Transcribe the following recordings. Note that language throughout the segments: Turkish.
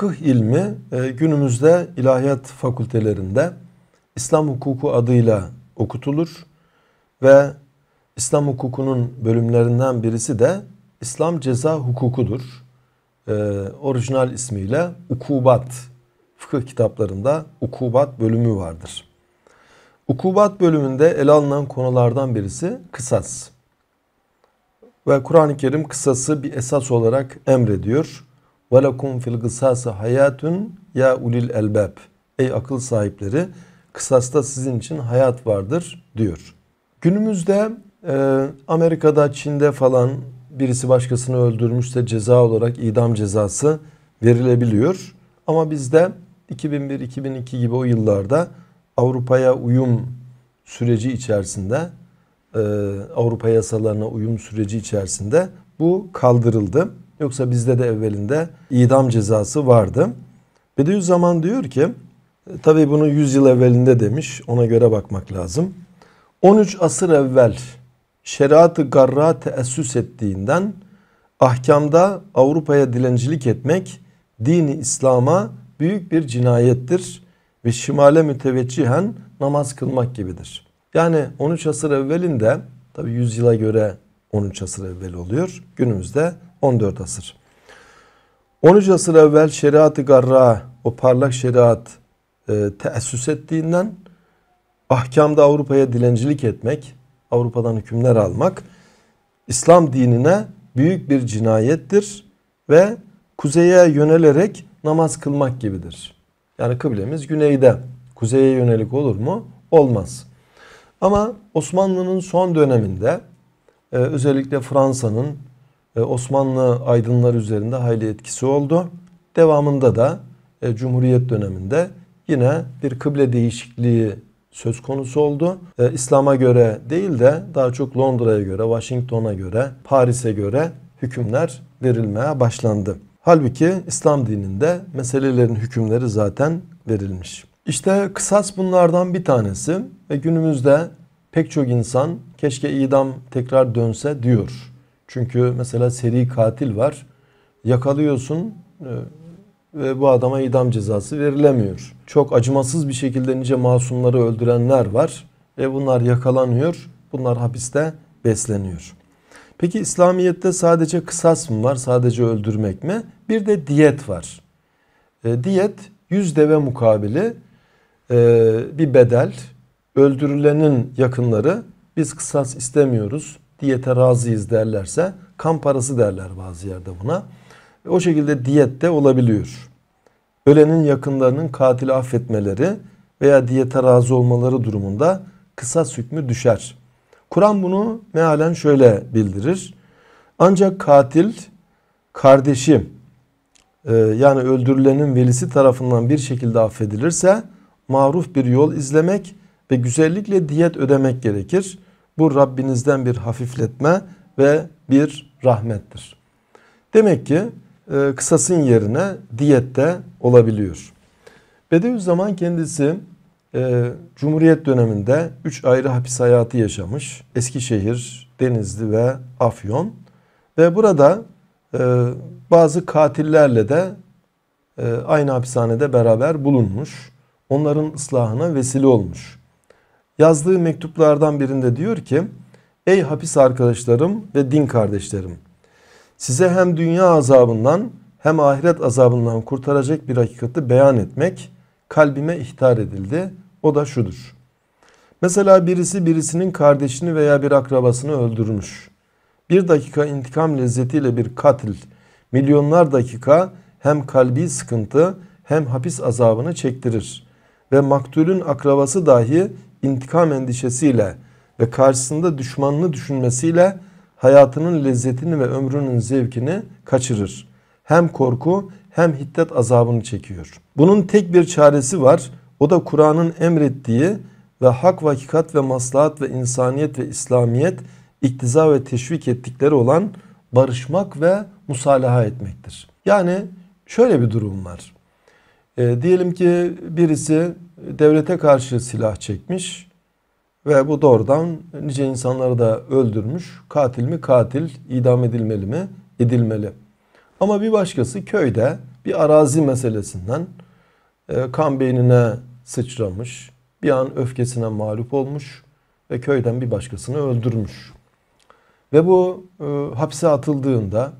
fıkıh ilmi e, günümüzde ilahiyat fakültelerinde İslam hukuku adıyla okutulur ve İslam hukukunun bölümlerinden birisi de İslam ceza hukukudur. E, orijinal ismiyle ukubat fıkıh kitaplarında ukubat bölümü vardır. Ukubat bölümünde ele alınan konulardan birisi kısas. Ve Kur'an-ı Kerim kısası bir esas olarak emrediyor. Ve lekum fil hayatun ya ulil elbab. Ey akıl sahipleri kısasta sizin için hayat vardır diyor. Günümüzde e, Amerika'da, Çin'de falan birisi başkasını öldürmüşse ceza olarak idam cezası verilebiliyor. Ama bizde 2001-2002 gibi o yıllarda Avrupa'ya uyum süreci içerisinde e, Avrupa yasalarına uyum süreci içerisinde bu kaldırıldı. Yoksa bizde de evvelinde idam cezası vardı. Bediüzzaman diyor ki e, tabi bunu 100 yıl evvelinde demiş ona göre bakmak lazım. 13 asır evvel şeriatı garra teessüs ettiğinden ahkamda Avrupa'ya dilencilik etmek dini İslam'a büyük bir cinayettir ve şimale müteveccühen namaz kılmak gibidir. Yani 13 asır evvelinde tabi 100 yıla göre 13 asır evvel oluyor. Günümüzde 14 asır. 13 asır evvel şeriat-ı garra o parlak şeriat e, teessüs ettiğinden ahkamda Avrupa'ya dilencilik etmek, Avrupa'dan hükümler almak İslam dinine büyük bir cinayettir ve kuzeye yönelerek namaz kılmak gibidir. Yani kıblemiz güneyde. Kuzeye yönelik olur mu? Olmaz. Ama Osmanlı'nın son döneminde e, özellikle Fransa'nın ee, Osmanlı aydınlar üzerinde hayli etkisi oldu. Devamında da e, Cumhuriyet döneminde yine bir kıble değişikliği söz konusu oldu. E, İslam'a göre değil de daha çok Londra'ya göre, Washington'a göre, Paris'e göre hükümler verilmeye başlandı. Halbuki İslam dininde meselelerin hükümleri zaten verilmiş. İşte kısas bunlardan bir tanesi ve günümüzde pek çok insan keşke idam tekrar dönse diyor. Çünkü mesela seri katil var. Yakalıyorsun e, ve bu adama idam cezası verilemiyor. Çok acımasız bir şekilde nice masumları öldürenler var. ve bunlar yakalanıyor. Bunlar hapiste besleniyor. Peki İslamiyet'te sadece kısas mı var? Sadece öldürmek mi? Bir de diyet var. E, diyet 100 deve mukabili e, bir bedel. Öldürülenin yakınları biz kısas istemiyoruz diyete razıyız derlerse kan parası derler bazı yerde buna. O şekilde diyet de olabiliyor. Ölenin yakınlarının katili affetmeleri veya diyete razı olmaları durumunda kısa hükmü düşer. Kur'an bunu mealen şöyle bildirir. Ancak katil kardeşi e, yani öldürülenin velisi tarafından bir şekilde affedilirse maruf bir yol izlemek ve güzellikle diyet ödemek gerekir. Bu Rabbinizden bir hafifletme ve bir rahmettir. Demek ki e, kısasın yerine diyette olabiliyor. Bediüzzaman kendisi e, Cumhuriyet döneminde 3 ayrı hapis hayatı yaşamış. Eskişehir, Denizli ve Afyon. Ve burada e, bazı katillerle de e, aynı hapishanede beraber bulunmuş. Onların ıslahına vesile olmuş. Yazdığı mektuplardan birinde diyor ki Ey hapis arkadaşlarım ve din kardeşlerim size hem dünya azabından hem ahiret azabından kurtaracak bir hakikati beyan etmek kalbime ihtar edildi. O da şudur. Mesela birisi birisinin kardeşini veya bir akrabasını öldürmüş. Bir dakika intikam lezzetiyle bir katil, milyonlar dakika hem kalbi sıkıntı hem hapis azabını çektirir. Ve maktulün akrabası dahi intikam endişesiyle ve karşısında düşmanını düşünmesiyle hayatının lezzetini ve ömrünün zevkini kaçırır. Hem korku hem hiddet azabını çekiyor. Bunun tek bir çaresi var. O da Kur'an'ın emrettiği ve hak, vakikat ve maslahat ve insaniyet ve İslamiyet iktiza ve teşvik ettikleri olan barışmak ve musalaha etmektir. Yani şöyle bir durum var. E, diyelim ki birisi devlete karşı silah çekmiş ve bu doğrudan nice insanları da öldürmüş. Katil mi katil, idam edilmeli mi edilmeli. Ama bir başkası köyde bir arazi meselesinden e, kan beynine sıçramış. Bir an öfkesine mağlup olmuş ve köyden bir başkasını öldürmüş. Ve bu e, hapse atıldığında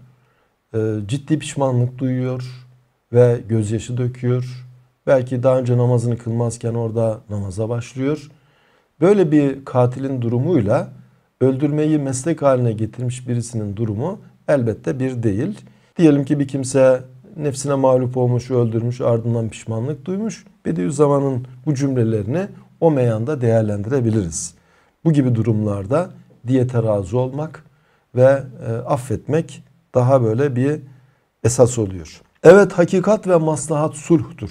e, ciddi pişmanlık duyuyor ve gözyaşı döküyor Belki daha önce namazını kılmazken orada namaza başlıyor. Böyle bir katilin durumuyla öldürmeyi meslek haline getirmiş birisinin durumu elbette bir değil. Diyelim ki bir kimse nefsine mağlup olmuş, öldürmüş, ardından pişmanlık duymuş. Bediüzzaman'ın bu cümlelerini o meyanda değerlendirebiliriz. Bu gibi durumlarda diyete razı olmak ve e, affetmek daha böyle bir esas oluyor. Evet hakikat ve maslahat sulhtur.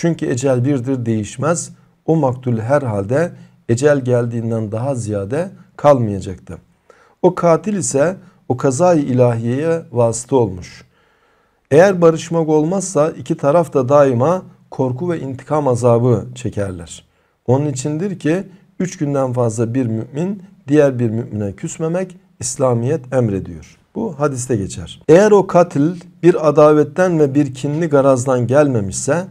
Çünkü ecel birdir değişmez. O maktul herhalde ecel geldiğinden daha ziyade kalmayacaktı. O katil ise o kazayı ilahiyeye vasıta olmuş. Eğer barışmak olmazsa iki taraf da daima korku ve intikam azabı çekerler. Onun içindir ki üç günden fazla bir mümin diğer bir mümine küsmemek İslamiyet emrediyor. Bu hadiste geçer. Eğer o katil bir adavetten ve bir kinli garazdan gelmemişse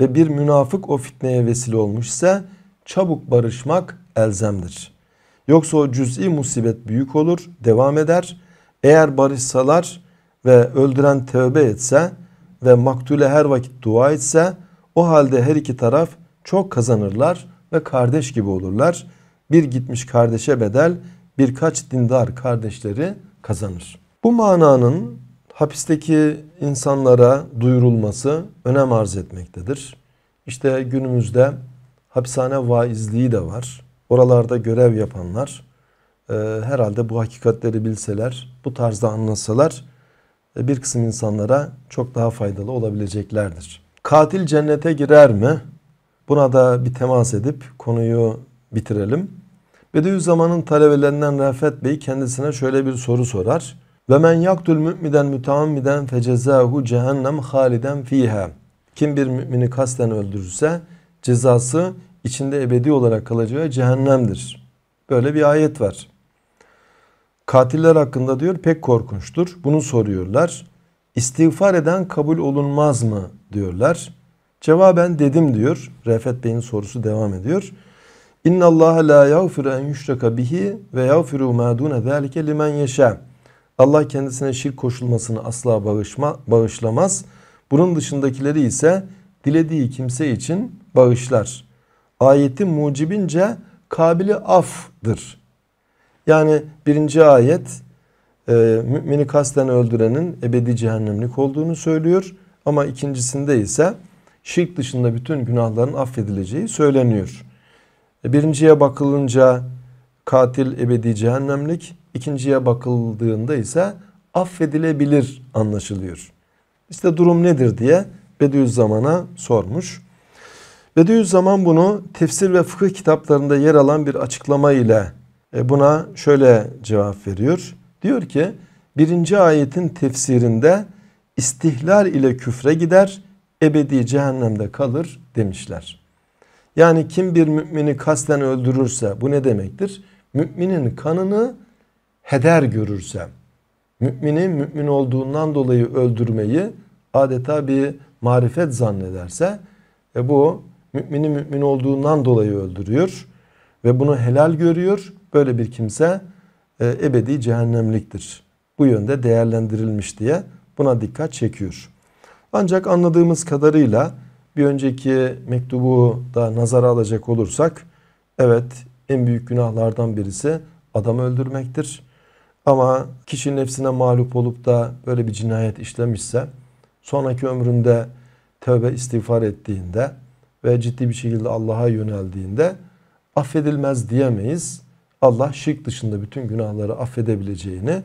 ve bir münafık o fitneye vesile olmuşsa, çabuk barışmak elzemdir. Yoksa o cüz'i musibet büyük olur, devam eder. Eğer barışsalar ve öldüren tövbe etse ve maktule her vakit dua etse o halde her iki taraf çok kazanırlar ve kardeş gibi olurlar. Bir gitmiş kardeşe bedel birkaç dindar kardeşleri kazanır. Bu mananın hapisteki insanlara duyurulması önem arz etmektedir. İşte günümüzde hapishane vaizliği de var. Oralarda görev yapanlar e, herhalde bu hakikatleri bilseler, bu tarzda anlasalar e, bir kısım insanlara çok daha faydalı olabileceklerdir. Katil cennete girer mi? Buna da bir temas edip konuyu bitirelim. Bediüzzaman'ın talebelerinden Rafet Bey kendisine şöyle bir soru sorar. Ve men yaktul mü'miden müteammiden fecezahu cehennem haliden fiha. Kim bir mümini kasten öldürürse cezası içinde ebedi olarak kalacağı cehennemdir. Böyle bir ayet var. Katiller hakkında diyor pek korkunçtur. Bunu soruyorlar. İstiğfar eden kabul olunmaz mı diyorlar. Cevaben dedim diyor. Refet Bey'in sorusu devam ediyor. İnna Allah la yağfiru en yüşraka bihi ve yağfiru ma dune zalike limen yeşâ. Allah kendisine şirk koşulmasını asla bağışma, bağışlamaz. Bunun dışındakileri ise dilediği kimse için bağışlar. Ayeti mucibince kabili afdır. Yani birinci ayet e, mümini kasten öldürenin ebedi cehennemlik olduğunu söylüyor. Ama ikincisinde ise şirk dışında bütün günahların affedileceği söyleniyor. E, birinciye bakılınca katil ebedi cehennemlik, İkinciye bakıldığında ise affedilebilir anlaşılıyor. İşte durum nedir diye Bediüzzaman'a sormuş. Bediüzzaman bunu tefsir ve fıkıh kitaplarında yer alan bir açıklama ile e, buna şöyle cevap veriyor. Diyor ki birinci ayetin tefsirinde istihlal ile küfre gider, ebedi cehennemde kalır demişler. Yani kim bir mümini kasten öldürürse bu ne demektir? Müminin kanını heder görürsem mümini mümin olduğundan dolayı öldürmeyi adeta bir marifet zannederse e bu mümini mümin olduğundan dolayı öldürüyor ve bunu helal görüyor. Böyle bir kimse e, ebedi cehennemliktir. Bu yönde değerlendirilmiş diye buna dikkat çekiyor. Ancak anladığımız kadarıyla bir önceki mektubu da nazara alacak olursak evet en büyük günahlardan birisi adam öldürmektir. Ama kişi nefsine mağlup olup da böyle bir cinayet işlemişse sonraki ömründe tövbe istiğfar ettiğinde ve ciddi bir şekilde Allah'a yöneldiğinde affedilmez diyemeyiz. Allah şirk dışında bütün günahları affedebileceğini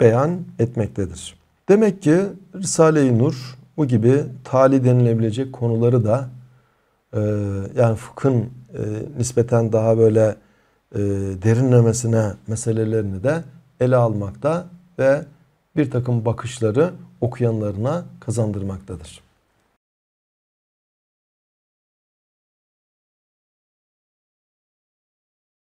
beyan etmektedir. Demek ki Risale-i Nur bu gibi tali denilebilecek konuları da e, yani fıkhın e, nispeten daha böyle e, derinlemesine meselelerini de ele almakta ve bir takım bakışları okuyanlarına kazandırmaktadır.